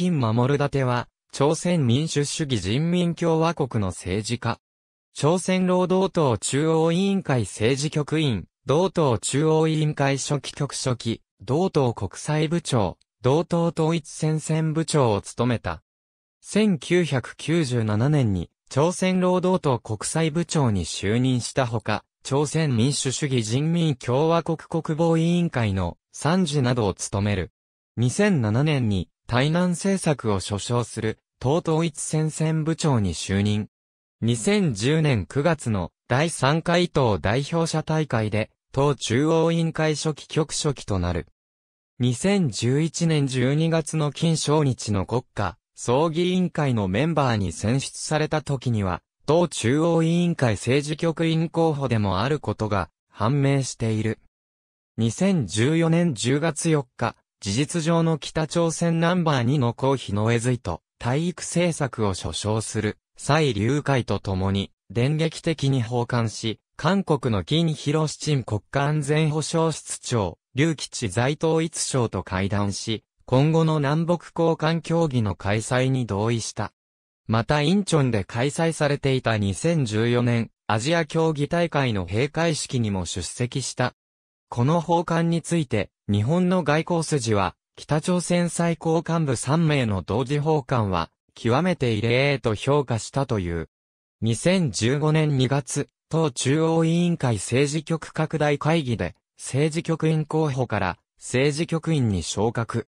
金守伊達は、朝鮮民主主義人民共和国の政治家。朝鮮労働党中央委員会政治局員、同党中央委員会初期局初期、同党国際部長、同党統一戦線部長を務めた。1997年に、朝鮮労働党国際部長に就任したほか、朝鮮民主主義人民共和国国防委員会の参事などを務める。2007年に台南政策を所掌する、党統一戦線部長に就任。2010年9月の第3回党代表者大会で、党中央委員会初期局初期となる。2011年12月の金正日の国家、葬儀委員会のメンバーに選出された時には、党中央委員会政治局員候補でもあることが判明している。2014年10月4日、事実上の北朝鮮ナンバー2の公費の絵髄と、体育政策を所掌する、蔡流会と共に、電撃的に奉還し、韓国の金広七国家安全保障室長、劉吉在統一省と会談し、今後の南北交換協議の開催に同意した。またインチョンで開催されていた2014年、アジア競技大会の閉会式にも出席したこの訪韓について、日本の外交筋は、北朝鮮最高幹部3名の同時訪韓は、極めて異例と評価したという。2015年2月、党中央委員会政治局拡大会議で、政治局員候補から政治局員に昇格。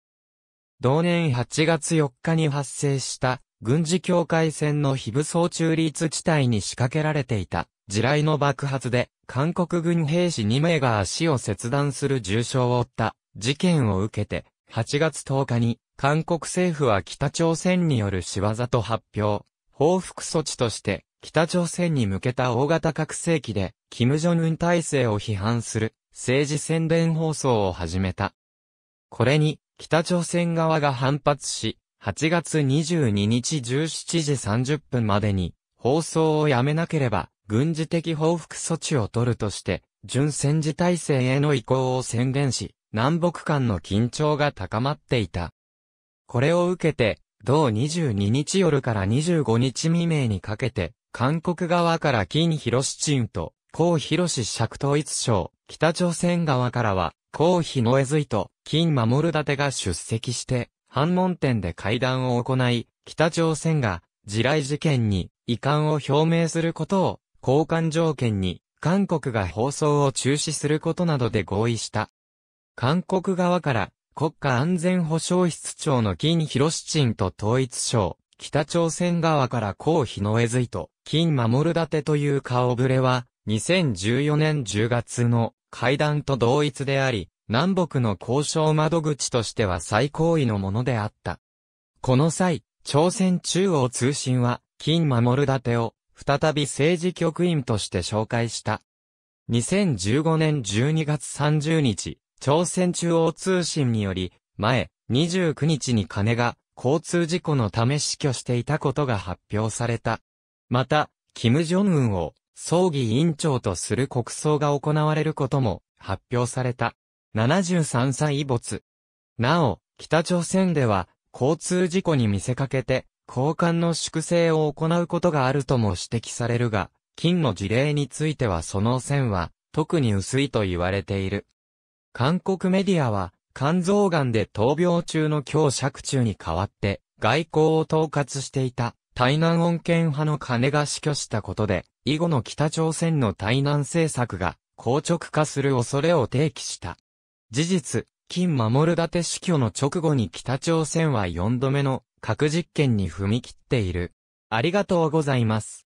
同年8月4日に発生した軍事境界線の非武装中立地帯に仕掛けられていた地雷の爆発で、韓国軍兵士2名が足を切断する重傷を負った事件を受けて、8月10日に、韓国政府は北朝鮮による仕業と発表。報復措置として、北朝鮮に向けた大型核兵器で、金正恩体制を批判する政治宣伝放送を始めた。これに、北朝鮮側が反発し、8月22日17時30分までに、放送をやめなければ、軍事的報復措置を取るとして、準戦時体制への移行を宣言し、南北間の緊張が高まっていた。これを受けて、同22日夜から25日未明にかけて、韓国側から金広志鎮と、江広志尺統一省、北朝鮮側からは、江日のえずいと、金守立が出席して、反問店で会談を行い、北朝鮮が、地雷事件に、遺憾を表明することを、交換条件に、韓国が放送を中止することなどで合意した。韓国側から、国家安全保障室長の金広志鎮と統一省、北朝鮮側から江日の絵図と、金守立てという顔ぶれは、2014年10月の会談と同一であり、南北の交渉窓口としては最高位のものであった。この際、朝鮮中央通信は、金守立てを、再び政治局員として紹介した。2015年12月30日、朝鮮中央通信により、前、29日に金が、交通事故のため死去していたことが発表された。また、金正恩を、葬儀委員長とする国葬が行われることも、発表された。73歳没。なお、北朝鮮では、交通事故に見せかけて、交換の粛清を行うことがあるとも指摘されるが、金の事例についてはその線は特に薄いと言われている。韓国メディアは肝臓癌で闘病中の強釈中に代わって外交を統括していた台南恩恵派の金が死去したことで、以後の北朝鮮の台南政策が硬直化する恐れを提起した。事実、金守立て死去の直後に北朝鮮は4度目の核実験に踏み切っている。ありがとうございます。